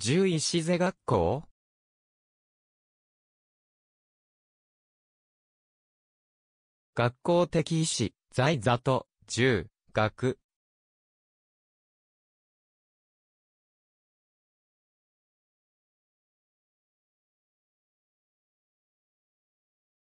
獣医師ゼ学校学校的医師、在座と、獣、学、